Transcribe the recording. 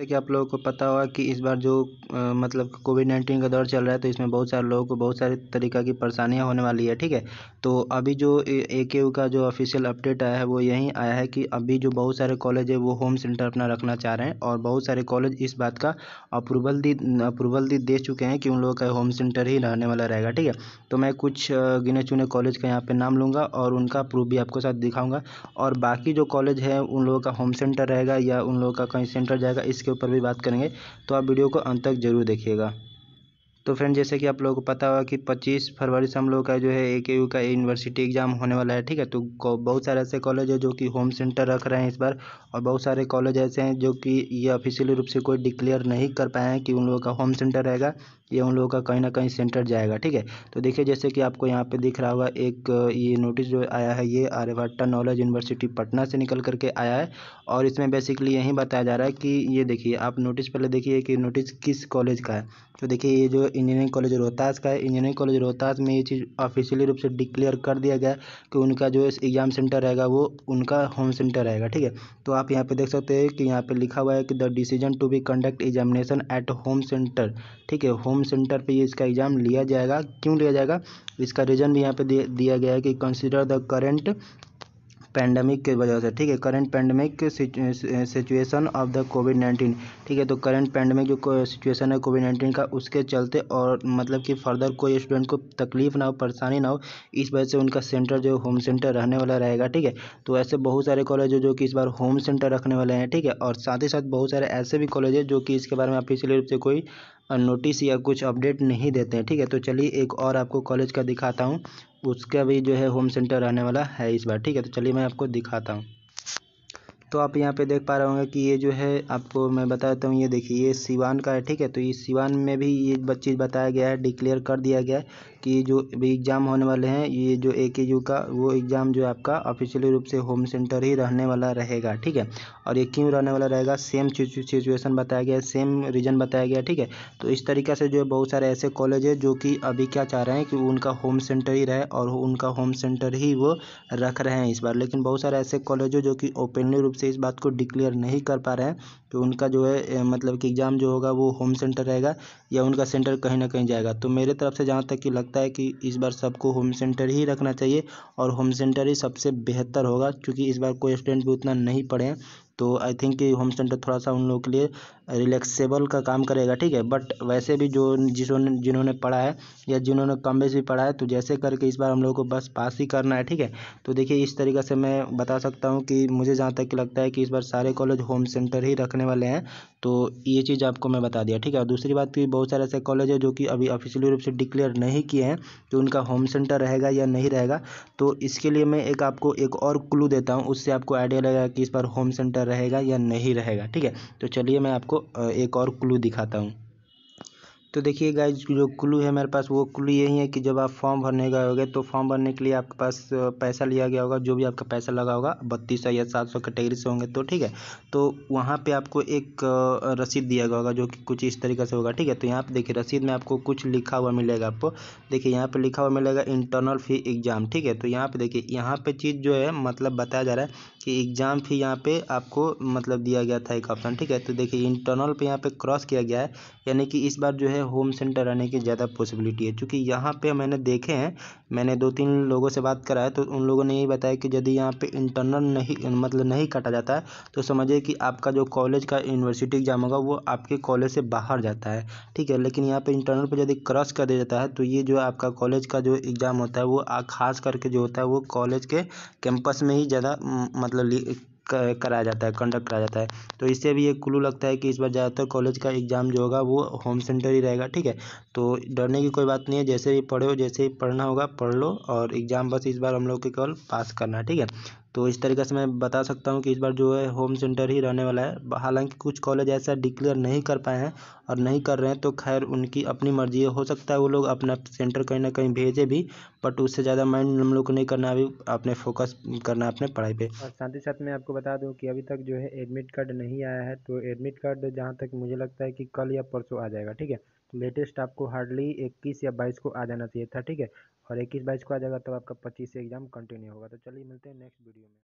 जैसे कि आप लोगों को पता होगा कि इस बार जो मतलब कोविड नाइन्टीन का दौर चल रहा है तो इसमें बहुत सारे लोगों को बहुत सारे तरीक़े की परेशानियां होने वाली है ठीक है तो अभी जो ए के यू का जो ऑफिशियल अपडेट आया है वो यही आया है कि अभी जो बहुत सारे कॉलेज है वो होम सेंटर अपना रखना चाह रहे हैं और बहुत सारे कॉलेज इस बात का अप्रूवल दी अप्रूवल दी दे चुके हैं कि उन लोगों का होम सेंटर ही रहने वाला रहेगा ठीक है तो मैं कुछ गिने चुने कॉलेज का यहाँ पर नाम लूँगा और उनका प्रूफ भी आपको साथ दिखाऊँगा और बाकी जो कॉलेज है उन लोगों का होम सेंटर रहेगा या उन लोगों का कहीं सेंटर जाएगा इसके इसके ऊपर भी बात करेंगे तो आप वीडियो को अंत तक जरूर देखिएगा तो फ्रेंड जैसे कि आप लोगों को पता होगा कि 25 फरवरी से हम लोग का जो है ए के यू का यूनिवर्सिटी एग्जाम होने वाला है ठीक है तो बहुत सारे ऐसे कॉलेज है जो कि होम सेंटर रख रहे हैं इस बार और बहुत सारे कॉलेज ऐसे हैं जो कि ये ऑफिशियली रूप से कोई डिक्लेयर नहीं कर पाए हैं कि उन लोगों का होम सेंटर रहेगा ये उन लोगों का कहीं ना कहीं सेंटर जाएगा ठीक है तो देखिए जैसे कि आपको यहाँ पे दिख रहा होगा एक ये नोटिस जो आया है ये आर्यभट्टा नॉलेज यूनिवर्सिटी पटना से निकल करके आया है और इसमें बेसिकली यही बताया जा रहा है कि ये देखिए आप नोटिस पहले देखिए कि नोटिस किस कॉलेज का है तो देखिए ये जो इंजीनियरिंग कॉलेज रोहतास का है इंजीनियरिंग कॉलेज रोहतास में ये चीज़ ऑफिशियली रूप से डिक्लेयर कर दिया गया कि उनका जो एग्ज़ाम सेंटर रहेगा वो उनका होम सेंटर रहेगा ठीक है तो आप यहाँ पे देख सकते हैं कि यहाँ पे लिखा हुआ है कि the decision to be conduct examination at home centre ठीक है होम होम सेंटर पे ये इसका एग्ज़ाम लिया जाएगा क्यों लिया जाएगा इसका रीज़न भी यहाँ पे दिया गया है कि कंसीडर द करेंट पैंडमिक के वजह से ठीक है current pandemic situation of the covid nineteen ठीक है तो करंट पैंडमिक जो सिचुएशन है कोविड नाइन्टीन का उसके चलते और मतलब कि फर्दर कोई स्टूडेंट को तकलीफ ना हो परेशानी ना हो इस वजह से उनका सेंटर जो होम सेंटर रहने वाला रहेगा ठीक है तो ऐसे बहुत सारे कॉलेज जो कि इस बार होम सेंटर रखने वाले हैं ठीक है और साथ ही साथ बहुत सारे ऐसे भी कॉलेज है जो कि इसके बारे में ऑफिशियली रूप से कोई नोटिस या कुछ अपडेट नहीं देते हैं ठीक है तो चलिए एक और आपको कॉलेज का दिखाता हूँ उसका भी जो है होम सेंटर आने वाला है इस बार ठीक है तो चलिए मैं आपको दिखाता हूँ तो आप यहाँ पे देख पा रहे होंगे कि ये जो है आपको मैं बता देता हूँ ये देखिए ये सिवान का है ठीक है तो ये सिवान में भी ये चीज़ बताया गया है डिक्लेयर कर दिया गया है कि जो भी एग्ज़ाम होने वाले हैं ये जो ए के यू का वो एग्ज़ाम जो आपका ऑफिशियली रूप से होम सेंटर ही रहने वाला रहेगा ठीक है और ये क्यों रहने वाला रहेगा सेम सिचुएसन बताया गया सेम रीज़न बताया गया ठीक है तो इस तरीके से जो है बहुत सारे ऐसे कॉलेज है जो कि अभी क्या चाह रहे हैं कि उनका होम सेंटर ही रहे और उनका होम सेंटर ही वो रख रहे हैं इस बार लेकिन बहुत सारे ऐसे कॉलेज जो कि ओपनली रूप से इस बात को डिक्लेयर नहीं कर पा रहे हैं कि उनका जो है मतलब कि एग्ज़ाम जो होगा वो होम सेंटर रहेगा या उनका सेंटर कहीं ना कहीं जाएगा तो मेरे तरफ से जहाँ तक कि लगता है कि इस बार सबको होम सेंटर ही रखना चाहिए और होम सेंटर ही सबसे बेहतर होगा क्योंकि इस बार कोई स्टूडेंट भी उतना नहीं पढ़े हैं तो आई थिंक होम सेंटर थोड़ा सा उन लोगों के लिए रिलैक्सेबल का काम करेगा ठीक है बट वैसे भी जो जिन्होंने जिन्होंने पढ़ा है या जिन्होंने कम बेस भी पढ़ा है तो जैसे करके इस बार हम लोगों को बस पास ही करना है ठीक है तो देखिए इस तरीके से मैं बता सकता हूँ कि मुझे जहाँ तक लगता है कि इस बार सारे कॉलेज होम सेंटर ही रखने वाले हैं तो ये चीज़ आपको मैं बता दिया ठीक है और दूसरी बात की बहुत सारे ऐसे कॉलेज है जो कि अभी ऑफिशियली रूप से डिक्लेयर नहीं किए हैं कि तो उनका होम सेंटर रहेगा या नहीं रहेगा तो इसके लिए मैं एक आपको एक और क्लू देता हूँ उससे आपको आइडिया लगेगा कि इस बार होम सेंटर रहेगा या नहीं रहेगा ठीक है तो चलिए मैं आपको एक और क्लू दिखाता हूँ तो देखिए गाइज जो क्लू है मेरे पास वो क्लू यही है कि जब आप फॉर्म भरने गए होगे तो फॉर्म भरने के लिए आपके पास पैसा लिया गया होगा जो भी आपका पैसा लगा होगा बत्तीस सौ या सात सौ कैटेगरी से होंगे तो ठीक है तो वहाँ पे आपको एक रसीद दिया गया होगा जो कि कुछ इस तरीके से होगा ठीक है तो यहाँ पर देखिए रसीद में आपको कुछ लिखा हुआ मिलेगा आपको देखिए यहाँ पर लिखा हुआ मिलेगा इंटरनल फी एग्ज़ाम ठीक है तो यहाँ पर देखिए यहाँ पर चीज़ जो है मतलब बताया जा रहा है कि एग्ज़ाम फी यहाँ पे आपको मतलब दिया गया था एक ऑप्शन ठीक है तो देखिए इंटरनल पे यहाँ पे क्रॉस किया गया है यानी कि इस बार जो है होम सेंटर आने की ज़्यादा पॉसिबिलिटी है क्योंकि यहाँ पे मैंने देखे हैं मैंने दो तीन लोगों से बात करा है तो उन लोगों ने यही बताया कि यदि यहाँ पे इंटरनल नहीं मतलब नहीं काटा जाता है तो समझिए कि आपका जो कॉलेज का यूनिवर्सिटी एग्ज़ाम होगा वो आपके कॉलेज से बाहर जाता है ठीक है लेकिन यहाँ पर इंटरनल पर यदि क्रॉस कर दिया जाता है तो ये जो आपका कॉलेज का जो एग्ज़ाम होता है वो खास करके जो होता है वो कॉलेज के कैंपस में ही ज़्यादा मतलब कराया जाता है कंडक्ट कराया जाता है तो इससे भी एक क्लू लगता है कि इस बार ज़्यादातर कॉलेज का एग्ज़ाम जो होगा वो होम सेंटर ही रहेगा ठीक है तो डरने की कोई बात नहीं है जैसे ही हो जैसे ही पढ़ना होगा पढ़ लो और एग्ज़ाम बस इस बार हम लोग के केवल पास करना है ठीक है तो इस तरीके से मैं बता सकता हूँ कि इस बार जो है होम सेंटर ही रहने वाला है हालांकि कुछ कॉलेज ऐसा डिक्लेयर नहीं कर पाए हैं और नहीं कर रहे हैं तो खैर उनकी अपनी मर्जी है हो सकता है वो लोग अपना सेंटर कहीं ना कहीं भेजे भी बट उससे ज़्यादा माइंड हम लोग को नहीं करना अभी अपने फोकस करना अपने पढ़ाई पर और साथ ही साथ मैं आपको बता दूँ कि अभी तक जो है एडमिट कार्ड नहीं आया है तो एडमिट कार्ड जहाँ तक मुझे लगता है कि कल या परसों आ जाएगा ठीक है लेटेस्ट आपको हार्डली इक्कीस या बाईस को आ जाना चाहिए था ठीक है और इक्कीस बाईस को आ जाएगा तो आपका पच्चीस से एग्ज़ाम कंटिन्यू होगा तो चलिए मिलते हैं नेक्स्ट वीडियो में